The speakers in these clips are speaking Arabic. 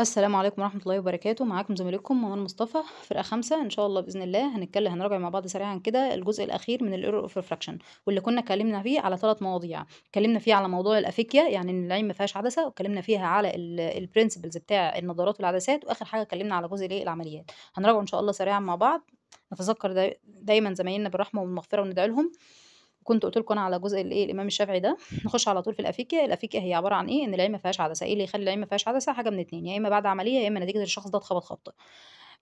السلام عليكم ورحمة الله وبركاته معاكم زميلكم مروان مصطفى فرقة خمسة إن شاء الله بإذن الله هنتكلم هنراجع مع بعض سريعا كده الجزء الأخير من الايرور اوف ريفراكشن واللي كنا اتكلمنا فيه على ثلاث مواضيع اتكلمنا فيه على موضوع الأفيكيا يعني إن العين ما فيهاش عدسة واتكلمنا فيها على البرنسبلز بتاع النظارات والعدسات وآخر حاجة اتكلمنا على جزء العمليات هنراجع إن شاء الله سريعا مع بعض نتذكر دايما زمايلنا بالرحمة والمغفرة وندعي لهم كنت قلت لكم انا على جزء الايه الامام الشافعي ده نخش على طول في الافيكيا الافيكيا هي عباره عن ايه ان العين ما فيهاش عدسه ايه اللي يخلي العين ما فيهاش عدسه حاجه من اتنين يا اما بعد عمليه يا اما نتيجه الشخص ده اتخبط خبطه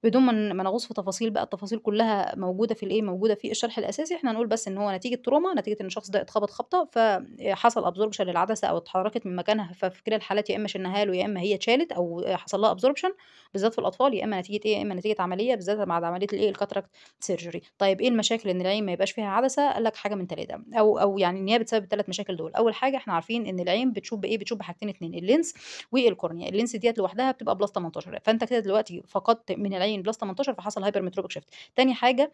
بدون ما نغوص في تفاصيل بقى التفاصيل كلها موجوده في الايه موجوده في الشرح الاساسي احنا هنقول بس ان هو نتيجه تروما نتيجه ان الشخص ده اتخبط خبطه فحصل ابزوربشن للعدسه او اتحركت من مكانها ففي كلا الحالات يا اما شلناها له يا اما هي اتشالت او حصل لها ابزوربشن بالذات في الاطفال يا اما نتيجه ايه يا اما نتيجه عمليه بالذات بعد عمليه الايه الكاتراكت سيرجري طيب ايه المشاكل ان العين ما يبقاش فيها عدسه قال لك حاجه من ثلاثه او او يعني ان هي بتسبب الثلاث مشاكل دول اول حاجه احنا عارفين ان العين بتشوف بايه بتشوف بحاجتين اثنين اللينس والكورنيا اللينس ديت لوحدها بتبقى بلس 18 فانت كده دلوقتي فقدت من العين مبين بلس 18 فحصل هايبر متروبيك شيفت تاني حاجه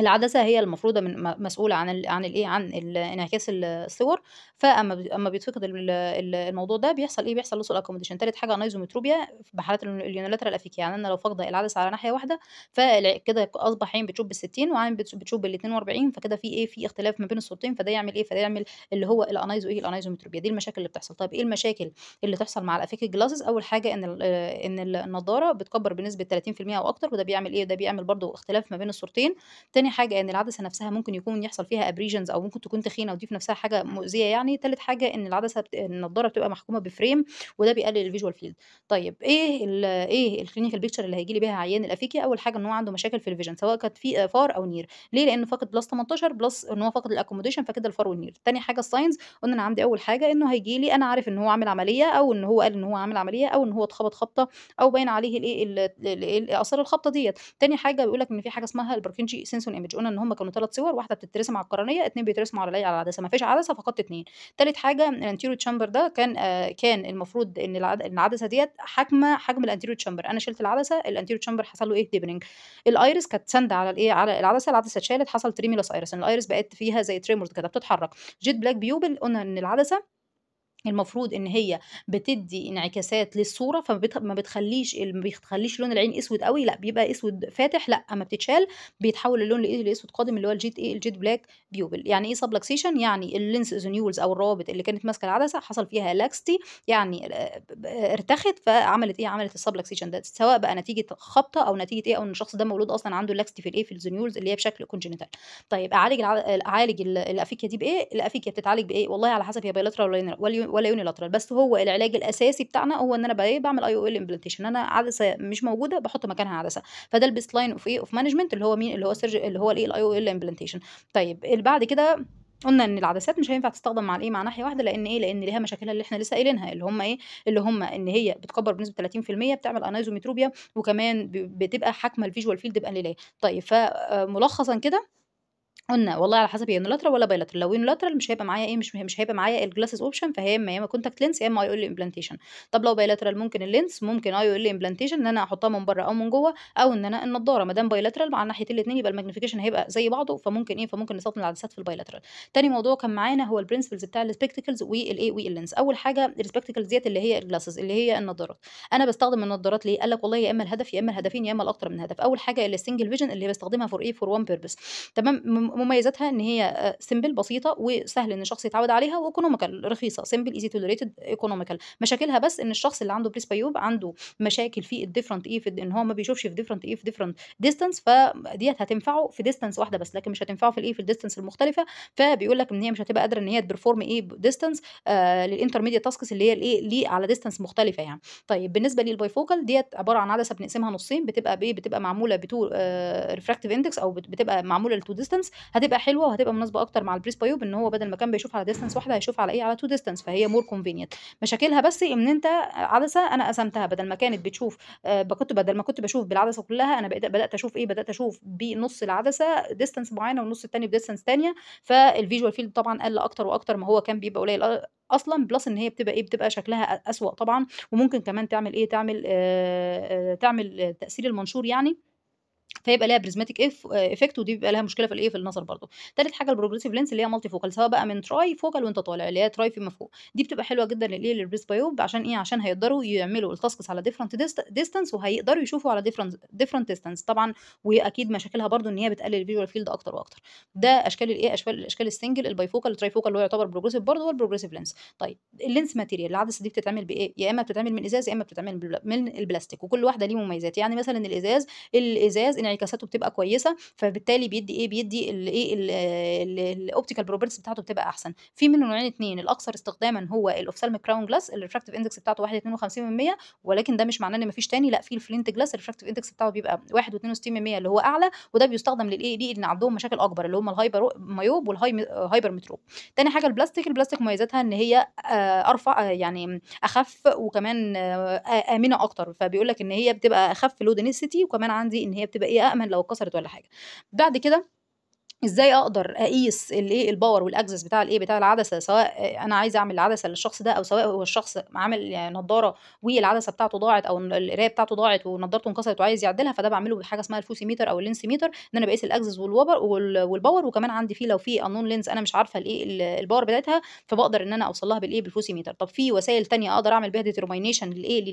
العدسه هي المفروضه من مسؤوله عن الـ عن الايه عن انعكاس الصور فاما اما بيتفقد الموضوع ده بيحصل ايه بيحصل لوس اكوموديشن ثالث حاجه في بحالات اليونيلاترال افيك يعني انا لو فاقده العدسه على ناحيه واحده فكده اصبح عين بتشوف بال60 وعين بتشوف بال42 فكده في ايه في اختلاف ما بين الصورتين فده يعمل ايه فده يعمل اللي هو الانايزو ايه الانايزومتروبيا دي المشاكل اللي بتحصل طب ايه المشاكل اللي تحصل مع الافيك جلاسز اول حاجه ان ان النظارة بتكبر بنسبه 30% او اكتر وده بيعمل ايه ده بيعمل برضه اختلاف ما بين الصورتين تاني تاني حاجه ان العدسه نفسها ممكن يكون يحصل فيها ابريجنز او ممكن تكون تخينه ودي في نفسها حاجه مؤذيه يعني تالت حاجه ان العدسه بت... النضاره بتبقى محكومه بفريم وده بيقلل الفيجوال فيلد طيب ايه ال... ايه الكلينيكال بيكتشر اللي هيجي لي بيها عيان الافيكي اول حاجه ان هو عنده مشاكل في الفيجن سواء كانت في فار او نير ليه لانه فاقد بلس 18 بلس ان هو فاقد الاكوموديشن فكده الفار والنير تاني حاجه الساينز قلنا انا عندي اول حاجه انه هيجي لي انا عارف ان هو عامل عمليه او ان هو قال ان هو عامل عمليه او ان هو اتخبط خبطه او باين عليه الايه اثار الخبطه ديت تاني حاجه بيقول لك ان في حاجه اسمها البركنجي سنس الانسون ايمج قلنا ان هم كانوا ثلاث صور واحده بتترسم على القرنيه اثنين بيترسموا على على العدسه ما فيش عدسه فقط اثنين ثالث حاجه الانتيرو تشامبر ده كان آه كان المفروض ان العدسه ديت حاكمه حجم الانتيرو تشامبر انا شلت العدسه الانتيرو تشامبر حصل له ايه ديبنج الايرس كانت سند على الايه على العدسه العدسه اتشالت حصل تريميلوس ايرس الايرس بقت فيها زي تريمورز كده بتتحرك جيت بلاك بيوبل قلنا ان العدسه المفروض ان هي بتدي انعكاسات للصوره فما بتخليش ما بتخليش لون العين اسود قوي لا بيبقى اسود فاتح لا اما بتتشال بيتحول اللون لاسود قادم اللي هو الجيت ايه الجيت بلاك بيوبل يعني ايه سبلكسيشن يعني اللينس ايزونيولز او الروابط اللي كانت ماسكه العدسه حصل فيها لاكستي يعني آه، آه، ارتخت فعملت ايه عملت السبلكسيشن ده سواء بقى نتيجه خبطه او نتيجه ايه او ان الشخص ده مولود اصلا عنده لاكستي في الايه في الزونيولز اللي هي بشكل كونجنتال طيب اعالج اعالج الافيكيا دي بايه الافيكيا بتتعالج بايه والله على حسب هي بايلاترال ولا ولا يونيلاترال بس هو العلاج الاساسي بتاعنا هو ان انا إيه، بعمل اي او ال امبلانتيشن انا عدسه مش موجوده بحط مكانها عدسه فده البيست لاين اوف ايه اوف مانجمنت اللي هو مين اللي هو سيرج اللي هو الايه الاي او ال امبلانتيشن طيب بعد كده قلنا ان العدسات مش هينفع تستخدم مع الايه مع ناحيه واحده لان ايه لان ليها مشاكلها اللي احنا لسه قايلينها اللي هم ايه اللي هم ان هي بتكبر بنسبه 30% بتعمل انايزوميتروبيا وكمان بتبقى حاكمه الفيجوال فيلد بانليه طيب فملخصا آه، كده قلنا والله على حسب يا نولاترال ولا بايلاترال لو نولاترال مش هيبقى معايا ايه مش مش هيبقى معايا الجلاسز اوبشن فهي اما يا اما كونتاكت لينس يا اما اي لي امبلانتيشن طب لو بايلاترال ممكن اللينس ممكن اي لي امبلانتيشن ان انا احطها من بره او من جوه او ان انا النضاره ما دام بايلاترال مع ناحيه الاثنين يبقى الماجنيفيكيشن هيبقى زي بعضه فممكن ايه فممكن نستخدم العدسات في البايلاترال تاني موضوع كان معانا هو البرنسبلز بتاع السبكتكلز والايه واللينس اول حاجه السبكتكلز ديت اللي هي الجلاسز اللي هي النضارات انا بستخدم النضارات ليه قال لك والله يا اما الهدف يا اما الهدفين يا اما الاكتر من هدف اول حاجه السنجل فيجن اللي بستخدمها فور ايه فور وان بيربس تمام مميزاتها ان هي سيمبل آه، بسيطه وسهل ان الشخص يتعود عليها وايكونوميكال رخيصه سيمبل ايزي توليريتد ايكونوميكال مشاكلها بس ان الشخص اللي عنده بريس بايوب عنده مشاكل في الديفرنت اي في ان هو ما بيشوفش في ديفرنت اي في ديفرنت ديستانس فديت هتنفعه في ديستانس واحده بس لكن مش هتنفعه في الاي في الديستانس المختلفه فبيقول لك ان هي مش هتبقى قادره ان هي تبرفورم ايه ديستانس للانترميديت تاسكس اللي هي الايه ليه على ديستانس مختلفه يعني طيب بالنسبه للبايفوكال ديت عباره عن عدسه بنقسمها نصين بتبقى بايه بتبقى معموله بتو ريفراكتيف آه، اندكس او بتبقى معموله لتو ديستانس هتبقى حلوه وهتبقى مناسبه اكتر مع البريس بايوب ان هو بدل ما كان بيشوف على ديستانس واحده هيشوف على ايه على تو ديستانس فهي مور كونفينينت مشاكلها بس ان انت عدسه انا قسمتها بدل ما كانت بتشوف آه، كنت بدل ما كنت بشوف بالعدسه كلها انا بدات اشوف ايه بدات اشوف بنص العدسه ديستانس معينه والنص الثاني بديستانس ثانيه فالفيجوال فيلد طبعا قل اكتر واكتر ما هو كان بيبقى قليل اصلا بلس ان هي بتبقى ايه بتبقى شكلها اسوا طبعا وممكن كمان تعمل ايه تعمل آآ آه، آه، تعمل تاثير المنشور يعني فيبقى لها بريزماتيك اف افكت ودي بيبقى لها مشكله في الايه في النظر برضو ثالث حاجه البروجريسيف لينس اللي هي مالتي فوكال سواء بقى من تراي فوكال وانت طالع اللي هي تراي فيما فوق دي بتبقى حلوه جدا للايه للبريس بايوب عشان ايه عشان هيقدروا يعملوا التاسكس على ديفرنت ديستانس وهيقدروا يشوفوا على ديفرنت ديفرنت ديستانس طبعا واكيد مشاكلها برضو ان هي بتقلل الفيجوال فيلد اكتر واكتر ده اشكال الايه اشكال الاشكال السنجل الباي فوكال التراي فوكال اللي هو يعتبر بروجريسيف برضو هو البروجريسيف لينس طيب اللينس ماتيريال العدسه دي بتتعمل بايه يا اما بتتعمل من ازاز يا اما بتتعمل من البلاستيك وكل واحده ليه مميزات يعني مثلا الازاز الازاز الجهاز انعكاساته بتبقى كويسه فبالتالي بيدي ايه بيدي الايه الاوبتيكال بروبرتيز بتاعته بتبقى احسن في منه نوعين اثنين الاكثر استخداما هو الاوفثالميك كراون جلاس الريفراكتيف اندكس بتاعته 1.52% ولكن ده مش معناه ان مفيش تاني لا في الفلينت جلاس الريفراكتيف اندكس بتاعه بيبقى 1.62% اللي هو اعلى وده بيستخدم للايه دي اللي عندهم مشاكل اكبر اللي هم الهايبر مايوب والهايبر متروب تاني حاجه البلاستيك البلاستيك مميزاتها ان هي آه، ارفع آه، يعني اخف وكمان آه، امنه اكتر فبيقول لك ان هي بتبقى اخف لو دنسيتي وكمان عندي ان هي بتبقى ايه أأمن لو اتكسرت ولا حاجة بعد كده ازاي اقدر اقيس الايه الباور والاكسس بتاع الايه بتاع العدسه سواء انا عايزه اعمل العدسه للشخص ده او سواء هو الشخص عامل نظاره يعني والعدسه بتاعته ضاعت او القرايه بتاعته ضاعت ونضارته انكسرت وعايز يعدلها فده بعمله بحاجه اسمها الفوسيميتر او اللينسيميتر ان انا بقيس الاكسس والباور والباور وكمان عندي فيه لو في انون لينز انا مش عارفه الايه الباور بتاعتها فبقدر ان انا اوصل لها بالايه بالفوسيميتر طب في وسائل تانية اقدر اعمل بيها ديترمينيشن للايه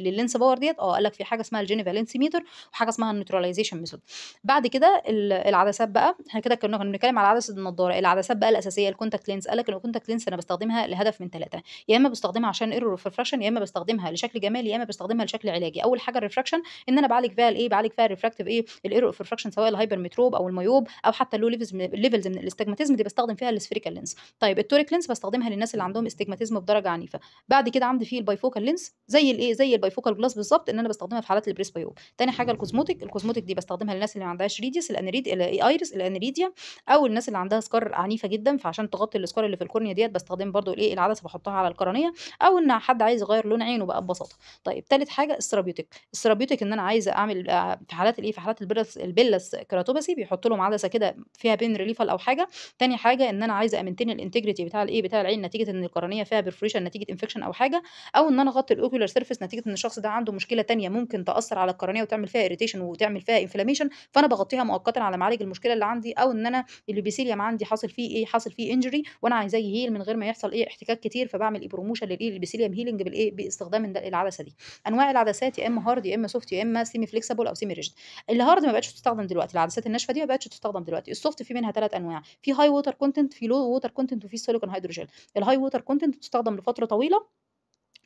لللينس باور ديت اه قال لك في حاجه اسمها الجينيفا لينسيميتر وحاجه اسمها النيوتراليزيشن ميثود بعد كده العدسات بقى كده كنا بنتكلم على عدسه النضاره العدسات بقى الاساسيه الكونتاكت لينس قال لك الكونتاكت لينس انا بستخدمها لهدف من ثلاثه يا اما بستخدمها عشان ايرور ريفراكشن يا اما بستخدمها لشكل جمالي يا اما بستخدمها لشكل علاجي اول حاجه الريفراكشن ان انا بعالج فيها الايه بعالج فيها الريفراكتيف ايه الايرور ريفراكشن سواء الهايبر متروب او الميوب او حتى اللو ليفلز من الليفلز من الاستجماتيزم دي بستخدم فيها السفيريكال لينس طيب التوريك لينس بستخدمها للناس اللي عندهم استجماتيزم بدرجه عنيفه بعد كده عندي فيه البايفوكال لينس زي الايه زي البايفوكال جلاس بالظبط ان انا بستخدمها في حالات البريس بايوب تاني حاجه الكوزموتيك الكوزموتيك دي بستخدمها للناس اللي ما عندهاش ريديس الانريد الايريس الانريد الانسيديا او الناس اللي عندها سكار عنيفه جدا فعشان تغطي السكار اللي في الكورنيا ديت بستخدم برضو الايه العدسه بحطها على القرنيه او ان حد عايز يغير لون عينه بقى ببساطه طيب ثالث حاجه السيرابيوتيك السيرابيوتيك ان انا عايزه اعمل آه، في حالات الايه في حالات البلس البلس كراتوباسي بيحط لهم عدسه كده فيها بين ريليفال او حاجه ثاني حاجه ان انا عايزه امنتين الانتجريتي بتاع الايه بتاع العين نتيجه ان القرنيه فيها برفريشن نتيجه انفكشن او حاجه او ان انا اغطي الاوكيولار سيرفيس نتيجه ان الشخص ده عنده مشكله ثانيه ممكن تاثر على القرنيه وتعمل فيها اريتيشن وتعمل فيها انفلاميشن فانا بغطيها مؤقتا على معالج المشكله اللي عندي او ان انا الليبيسيليم عندي حاصل فيه ايه حاصل فيه انجري وانا عايزاه يهيل من غير ما يحصل ايه احتكاك كتير فبعمل ايه بروموشن للايه الليبيسيليم هيلنج بالايه باستخدام العدسه دي انواع العدسات يا اما هارد يا اما سوفت يا اما سيمي فليكسيبل او سيمي ريجيد الهارد ما بقتش تستخدم دلوقتي العدسات الناشفه دي ما بقتش تستخدم دلوقتي السوفت في منها ثلاث انواع في هاي ووتر كونتنت في لو ووتر كونتنت وفي سيليكون هيدروجين الهاي ووتر كونتنت بتستخدم لفتره طويله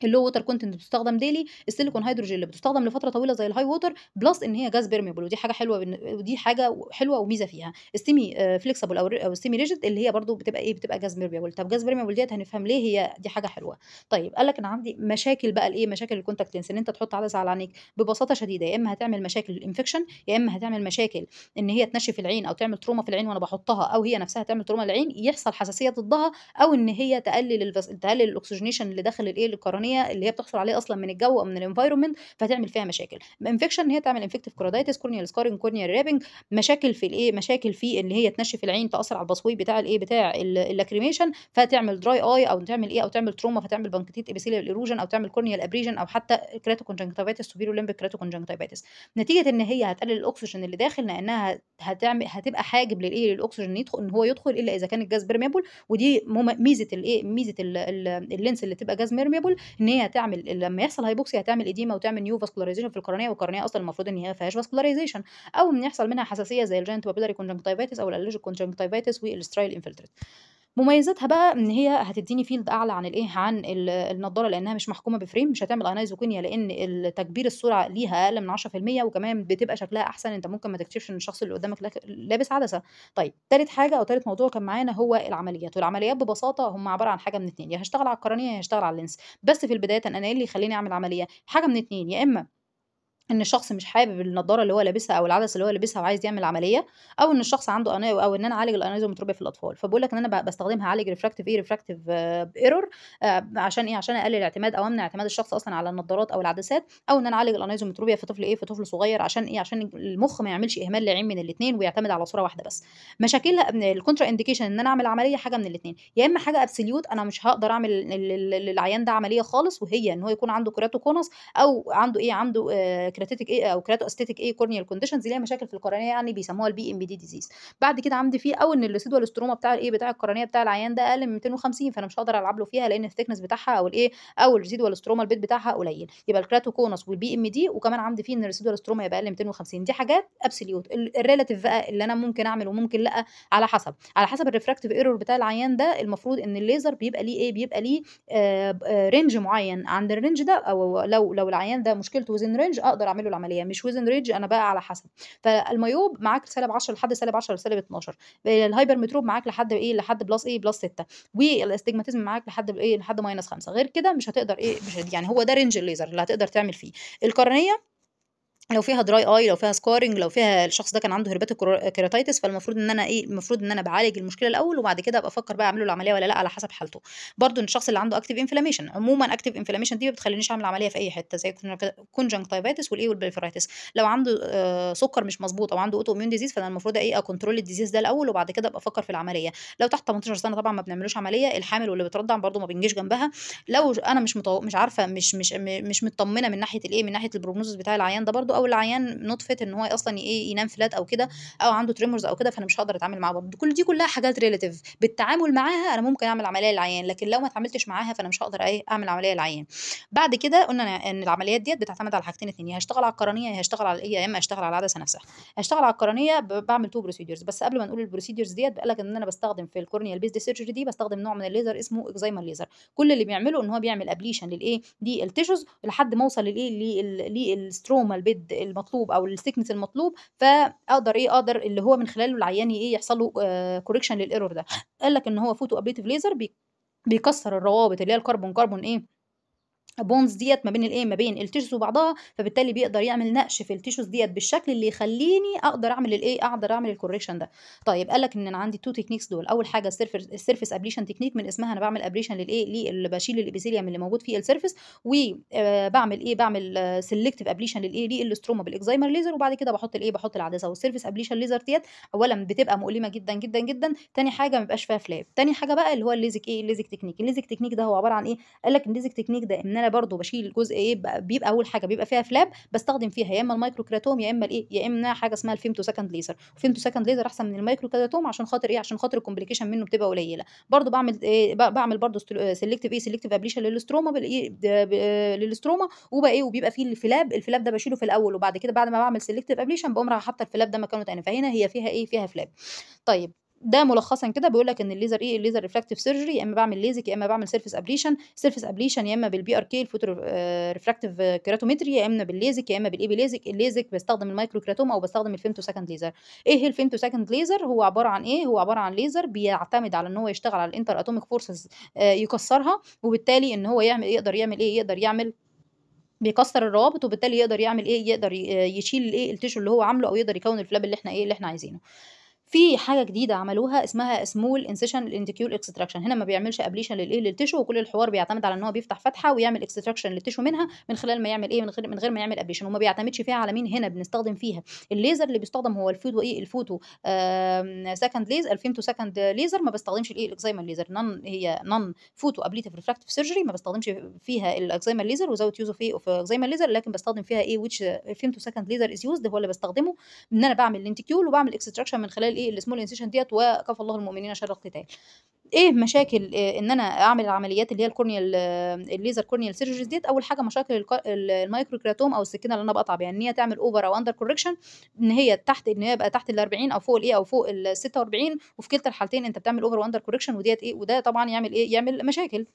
اللو ووتر كونتنت بتستخدم ديلي السيليكون هيدروجين اللي بتستخدم لفتره طويله زي الهاي ووتر بلس ان هي جاز بيرميبل ودي حاجه حلوه بن... ودي حاجه حلوه وميزه فيها السيمي آه، فليكسبل او او السيمي ريجيد اللي هي برده بتبقى ايه بتبقى جاز بيرميبل طب جاز بيرميبل ديت هنفهم ليه هي دي حاجه حلوه طيب قال لك انا عندي مشاكل بقى الايه مشاكل الكونتاكت لينس ان انت تحط عدسه على عينيك ببساطه شديده يا اما هتعمل مشاكل الانفكشن يا اما هتعمل مشاكل ان هي تنشف العين او تعمل تروما في العين وانا بحطها او هي نفسها تعمل تروما للعين يحصل حساسيه ضدها او ان هي تقلل الفس... تقلل الاكسجينيشن اللي داخل الايه القرنيه الهرمونيه اللي هي بتحصل عليه اصلا من الجو او من الانفايرمنت فتعمل فيها مشاكل انفكشن ان هي تعمل انفكتيف كورودايتس كورنيال سكارين كورنيال رابنج مشاكل في الايه مشاكل في ان هي تنشف العين تاثر على البصوي بتاع الايه بتاع اللاكريميشن فتعمل دراي اي او تعمل ايه او تعمل تروما فتعمل بنكتيت ابيثيليال ايروجن او تعمل كورنيال ابريجن او حتى كراتوكونجنكتيفايتس سوبيرو ليمبيك كونجنكتيفايتس نتيجه ان هي هتقلل الاكسجين اللي داخل لانها هتعمل هتبقى حاجب للايه للاكسجين يدخل ان هو يدخل الا اذا كان الجاز بيرميبل ودي ميزه الايه ميزه اللينس اللي تبقى جاز ميرميبل ان هي هتعمل لما يحصل هايبوكسيا هتعمل ايديما وتعمل نيو فاسكولاريزيشن في القرنيه والقرنيه اصلا المفروض ان هي ما فيهاش فاسكولاريزيشن او ان يحصل منها حساسيه زي الجينت بابيلاري كونجنكتيفيتس او الالرجيك كونجنكتيفيتس والسترايل انفلتريت مميزاتها بقى ان هي هتديني فيلد اعلى عن الايه عن النضاره لانها مش محكومه بفريم مش هتعمل انايزوكينيا لان تكبير السرعه ليها اقل من 10% وكمان بتبقى شكلها احسن انت ممكن ما تكتشفش ان الشخص اللي قدامك لابس عدسه طيب ثالث حاجه او ثالث موضوع كان معانا هو العمليات والعمليات ببساطه هم عباره عن حاجه من اتنين يا هشتغل على القرنيه يا هشتغل على اللينس بس في البدايه انا ايه اللي يخليني اعمل عمليه حاجه من اتنين يا اما ان الشخص مش حابب النضاره اللي هو لابسها او العدسه اللي هو لابسها وعايز يعمل عمليه او ان الشخص عنده انا او ان انا اعالج الانيزومتروبيا في الاطفال فبقول لك ان انا بستخدمها اعالج ريفراكتيف ايه ريفراكتيف ايرور عشان ايه عشان اقلل الاعتماد او امنع اعتماد الشخص اصلا على النضارات او العدسات او ان انا اعالج الانيزومتروبيا في طفل ايه في طفل صغير عشان ايه عشان المخ ما يعملش اهمال لعين من الاثنين ويعتمد على صوره واحده بس مشاكل الكونترا انديكيشن ان انا اعمل عمليه حاجه من الاثنين يا اما حاجه ابسوليوت انا مش هقدر اعمل للعيان ده عمليه خالص وهي ان هو يكون عنده كيراتوكونس او عنده ايه عنده آه، كراتيتك ايه او كراتو استيتيك ايه كورنيال كونديشنز اللي هي مشاكل في القرنيه يعني بيسموها البي ام دي ديزيز بعد كده عندي فيه او ان اللسيد والاستروما بتاع الايه بتاع القرنيه بتاع العيان ده اقل من 250 فانا مش هقدر العب له فيها لان الثيكنس بتاعها او الايه او اللسيد والاستروما البيت بتاعها قليل يبقى كونس والبي ام دي وكمان عندي فيه ان اللسيد والاستروما يبقى اقل من 250 دي حاجات ابسوليوت الريلاتيف بقى اللي انا ممكن اعمل وممكن لا على حسب على حسب الريفراكتيف ايرور بتاع العيان ده المفروض ان الليزر بيبقى ليه ايه بيبقى ليه آه رينج آه، معين عند الرينج ده او لو لو العيان ده مشكلته وزن رينج اقدر اعمل له العمليه مش وزن رينج انا بقى على حسب فالمايوب معاك سالب 10 لحد سالب 10 لسالب 12 الهايبر متروب معاك لحد ايه لحد بلس ايه بلس 6 والاستجماتيزم معاك لحد ايه لحد ماينس 5 غير كده مش هتقدر ايه مش يعني هو ده رينج الليزر اللي هتقدر تعمل فيه القرنيه لو فيها دراي اي لو فيها سكارنج لو فيها الشخص ده كان عنده هربات كيراتايتس فالمفروض ان انا ايه المفروض ان انا بعالج المشكله الاول وبعد كده ابقى افكر بقى اعمل له العمليه ولا لا على حسب حالته برضو الشخص اللي عنده اكتيف انفلاميشن عموما اكتيف انفلاميشن دي ما بتخلينيش اعمل عمليه في اي حته زي كونجنكتيفايتس والاي والبليفرايتس لو عنده آه، سكر مش مظبوط او عنده اوتو اميون ديزيز فانا المفروض ايه اكونترول الديزيز ده الاول وبعد كده ابقى افكر في العمليه لو تحت 18 سنه طبعا ما بنعملوش عمليه الحامل واللي بترضع برضو ما بنجيش جنبها لو انا مش مطو... مش عارفه مش مش مش مطمنه من ناحيه الايه من ناحيه البروجنوز بتاع العيان ده برضو او العيان نطفه ان هو اصلا ايه ينام فلات او كده او عنده تريمرز او كده فانا مش هقدر اتعامل معاه برضه كل دي كلها حاجات ريلاتيف بالتعامل معاها انا ممكن اعمل عمليه للعيان لكن لو ما اتعاملتش معاها فانا مش هقدر ايه اعمل عمليه للعيان بعد كده قلنا ان العمليات ديت بتعتمد على حاجتين اثنين يا هشتغل على القرنيه يا هشتغل على الايه يا اما هشتغل على العدسه نفسها هشتغل على القرنيه بعمل تو بروسيدرز بس قبل ما نقول البروسيدرز ديت بقى لك ان انا بستخدم في الكورنيال بيز دي سيرجري دي بستخدم نوع من الليزر اسمه اكزايما ليزر كل اللي بيعمله ان هو بيعمل ابليشن للايه دي التيشوز لحد ما اوصل للايه للستروما البيد المطلوب او السيكنس المطلوب فاقدر ايه اقدر اللي هو من خلاله العيان ايه يحصل له كوركشن آه، للايرور ده قال لك ان هو فوتو ابليتيف ليزر بيكسر الروابط اللي هي الكربون كربون ايه بونز ديت ما بين الايه ما بين التيشوز وبعضها فبالتالي بيقدر يعمل نقش في التيشوز ديت بالشكل اللي يخليني اقدر اعمل الايه اقدر اعمل الكوريكشن ده طيب قال لك ان انا عندي تو تكنيكس دول اول حاجه السيرفيس ابليشن تكنيك من اسمها انا بعمل ابليشن للايه اللي بشيل الابيثيليوم اللي موجود فيه السيرفيس وبعمل ايه بعمل سيلكتيف ابليشن للايه للاستروما بالاكزايمر ليزر وبعد كده بحط الايه بحط العدسه والسيرفيس ابليشن ليزر ديت اولا بتبقى مؤلمه جدا جدا جدا ثاني حاجه ما بيبقاش فيها فلاب ثاني حاجه بقى اللي هو الليزك ايه الليزك تكنيك الليزك تكنيك ده هو عباره عن ايه قال لك الليزك تكنيك ده ان انا برضو بشيل الجزء ايه بيبقى اول حاجه بيبقى فيها فلاب بستخدم فيها يا اما المايكرو كراتوم يا اما الايه يا اما حاجه اسمها الفيمتو سكند ليزر الفيمتو سكند ليزر احسن من المايكرو كراتوم عشان خاطر ايه عشان خاطر الكومبليكيشن منه بتبقى قليله برضو بعمل إيه بعمل برضو سيلكتيف ايه سيلكتيف ابليشن للستروما إيه، للستروما وبقى ايه وبيبقى فيه الفلاب الفلاب ده بشيله في الاول وبعد كده بعد ما بعمل سيلكتيف ابليشن بقوم رايحه حاطه الفلاب ده مكانه تاني فهنا هي فيها ايه فيها فلاب طيب ده ملخصا كده بيقول لك ان الليزر ايه الليزر ريفراكتيف سيرجري يا اما بعمل ليزك يا اما بعمل سيرفيس ابليشن سيرفيس ابليشن يا اما بالبي ار كي الفوتو ريفراكتيف كيراتومتري يا اما بالليزك يا اما بالاي بي ليزك الليزك بستخدم المايكرو كيراتوم او بستخدم الفيمتو سكند ليزر ايه الفيمتو سكند ليزر هو عباره عن ايه هو عباره عن ليزر بيعتمد على ان هو يشتغل على الانتر اتوميك فورسز يكسرها وبالتالي ان هو يعمل إيه؟ يقدر يعمل ايه يقدر يعمل بيكسر الروابط وبالتالي يقدر يعمل ايه يقدر آه، يشيل الايه التيشو اللي هو عامله او يقدر يكون الفلاب اللي احنا ايه اللي احنا عايزينه في حاجه جديده عملوها اسمها سمول انسيشن الانديكيول اكستراكشن هنا ما بيعملش ابليشن للايه للتشو وكل الحوار بيعتمد على ان هو بيفتح فتحه ويعمل اكستراكشن للتشو منها من خلال ما يعمل ايه من غير من غير ما يعمل ابليشن وما بيعتمدش فيها على مين هنا بنستخدم فيها الليزر اللي بيستخدم هو الفوتو ايه الفوتو سكند ليزر الفيمتو سكند ليزر ما بستخدمش الايه الاكزايما ليزر نون هي نون فوتو ابليتيف ريفراكتيف سيرجري ما بستخدمش فيها الاكزايما ليزر وزاوت يوز اوف ايه اوف اكزايما ليزر لكن بستخدم فيها ايه ويتش فيمتو سكند ليزر از يوزد هو اللي بستخدمه ان انا بعمل الانتيكيول وبعمل اكستراكشن من خلال الايه السمول انسيشن ديت وكفى الله المؤمنين شر القتال ايه مشاكل إيه ان انا اعمل العمليات اللي هي الكورنيال آه، الليزر كورنيال سيرجريز ديت اول حاجه مشاكل المايكرو كراتوم او السكينه اللي انا بقطع بيها ان هي تعمل اوفر او اندر كوركشن ان هي تحت ان هي بقى تحت ال 40 او فوق الايه او فوق ال 46 إيه وفي كلتا الحالتين انت بتعمل اوفر واندر كوركشن وديت ايه وده طبعا يعمل ايه يعمل مشاكل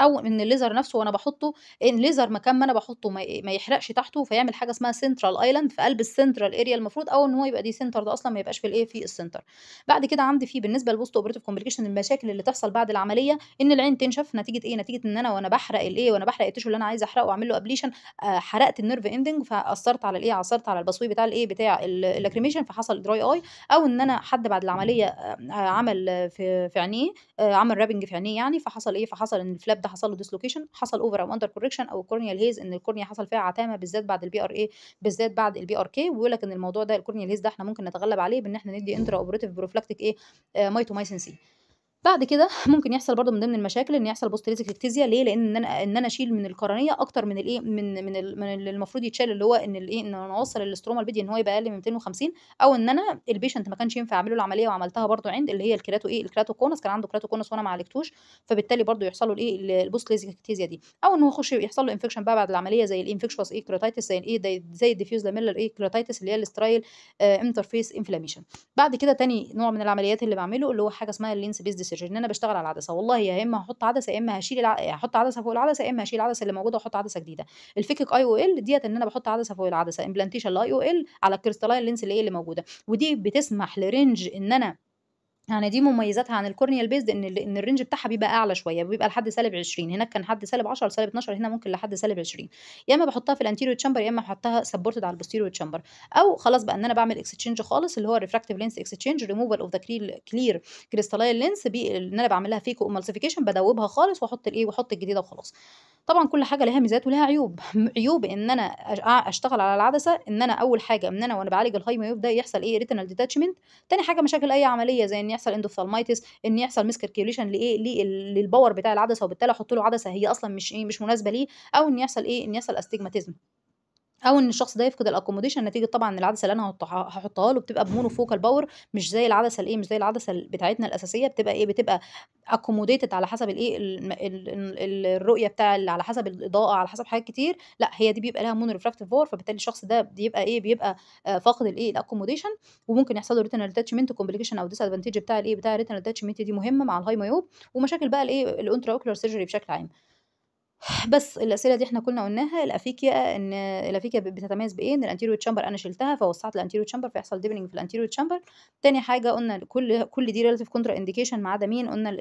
او ان الليزر نفسه وانا بحطه ان ليزر مكان ما انا بحطه ما يحرقش تحته فيعمل حاجه اسمها سنترال ايلاند في قلب السنترال اريا المفروض او ان هو يبقى دي سنتر ده اصلا ما يبقاش في الايه في السنتر بعد كده عندي في بالنسبه للبوست اوبريتيف كومبليكيشن المشاكل اللي تحصل بعد العمليه ان العين تنشف نتيجه ايه نتيجه ان انا وانا بحرق الايه وانا بحرق التشو اللي انا عايزه احرقه واعمل له ابليشن آه، حرقت النيرف اندنج فاثرت على الايه عثرت على البصوي بتاع الايه بتاع الاكريميشن فحصل دراي اي او ان انا حد بعد العمليه آه، آه، عمل في عينيه عمل رابنج في عينيه يعني فحصل ايه فحصل ان الفلاب حد حصل له ديسلوكيشن حصل اوفر او اندر كوركشن او الكورنيال هيز ان الكورنيا حصل فيها عتامه بالذات بعد البي ار اي بالذات بعد البي ار كي ويقول لك ان الموضوع ده الكورنيال هيز ده احنا ممكن نتغلب عليه بان احنا ندي انترا اوبريتيف بروفلاكتيك ايه مايتومايسين آه، سي بعد كده ممكن يحصل برضه من ضمن المشاكل ان يحصل بوستيريزك اكتيزيا ليه لان انا ان انا اشيل من القرنيه اكتر من الايه من من, من اللي المفروض يتشال اللي هو ان الايه ان انا اوصل الاستروما البيدي ان هو يبقى اقل من 250 او ان انا البيشنت ما كانش ينفع اعمل له العمليه وعملتها برضه عند اللي هي الكراتو ايه الكراتو كونس كان عنده كراتو كونس وانا ما عالجتوش فبالتالي برضه يحصل له الايه البوستيريزك اكتيزيا دي او ان هو يخش يحصل له انفكشن بقى بعد العمليه زي الانفكشوس ايه كراتيتس زي الايه زي الديفيوز لاميلر ايه كراتيتس اللي هي الاسترايل انترفيس انفلاميشن بعد كده تاني نوع من العمليات اللي بعمله اللي هو حاجه اسمها اللينس بيز المسج ان انا بشتغل على العدسه والله يا اما هحط عدسه يا اما هشيل الع... هحط عدسه فوق العدسه يا اما هشيل العدسه اللي موجوده واحط عدسه جديده الفكك اي او ال ديت ان انا بحط عدسه فوق العدسه امبلانتيشن الاي او ال على الكريستالاين لينس اللي هي اللي موجوده ودي بتسمح لرينج ان انا يعني دي مميزاتها عن الكورنيال بيزد ان ان الرينج بتاعها بيبقى اعلى شويه بيبقى لحد سالب 20 هناك كان حد سالب 10 سالب 12 هنا ممكن لحد سالب 20 يا اما بحطها في الانتيريور تشامبر يا اما بحطها سبورتد على البوستيريور تشامبر او خلاص بقى ان انا بعمل اكستشينج خالص اللي هو الريفراكتيف لينس اكستشينج ريموفال اوف ذا كلير كريستالاين لينس ان انا بعملها فيكو امالسيفيكيشن بدوبها خالص واحط الايه واحط الجديده وخلاص طبعا كل حاجه لها ميزات ولها عيوب عيوب ان انا اشتغل على العدسه ان انا اول حاجه ان انا وانا بعالج الهاي مايوب ده يحصل ايه ريتينال ديتاتشمنت تاني حاجه مشاكل اي عمليه زي يحصل اندوثالمايتس ان يحصل مسكركيوليشن لايه للباور بتاع العدسه وبالتالي احط له عدسه هي اصلا مش ايه مش مناسبه ليه او ان يحصل ايه ان يحصل استجماتيزم او ان الشخص ده يفقد الاكوموديشن نتيجه طبعا العدسه اللي انا هحطها له بتبقى بمونو فوكال باور مش زي العدسه الايه مش زي العدسه بتاعتنا الاساسيه بتبقى ايه بتبقى اكوموديتد على حسب الايه الرؤيه بتاع على حسب الاضاءه على حسب حاجات كتير لا هي دي بيبقى لها مونو ريفراكتيف باور فبالتالي الشخص ده بيبقى ايه بيبقى آه، فاقد الايه الاكوموديشن وممكن يحصل له ريتنال اتاتشمنت كومبليكيشن او ديس ادفانتج بتاع الايه بتاع الريتنال اتاتشمنت دي مهمه مع الهاي مايوب ومشاكل بقى الايه الانترا اوكلر سيرجري بشكل عام بس الاسئله دي احنا كنا قلناها الافيكيا ان الافيكيا بتتميز بايه ان الانتيريور تشامبر انا شلتها فوسعت الانتيريور تشامبر فيحصل ديبنج في الانتيريور تشامبر تاني حاجه قلنا كل كل دي ريلاتيف كونترا انديكيشن ما عدا مين قلنا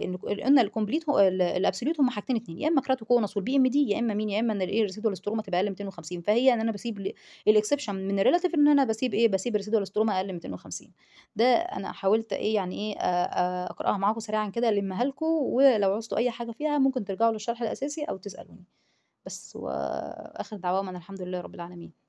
قلنا الكومبليت الابسوليوت هم حاجتين اتنين يا اما كراتو كونس والبي ام دي يا اما مين يا اما ان الايه ريسيدوال ستروما تبقى اقل من 250 فهي ان انا بسيب الاكسبشن من الريلاتيف ان انا بسيب ايه بسيب ريسيدوال ستروما اقل من 250 ده انا حاولت ايه يعني ايه اقراها معاكم سريعا كده المها لكم ولو عوزتوا اي حاجه فيها ممكن ترجعوا للشرح الاساسي او تسالوا يعني بس واخر دعوة انا الحمد لله رب العالمين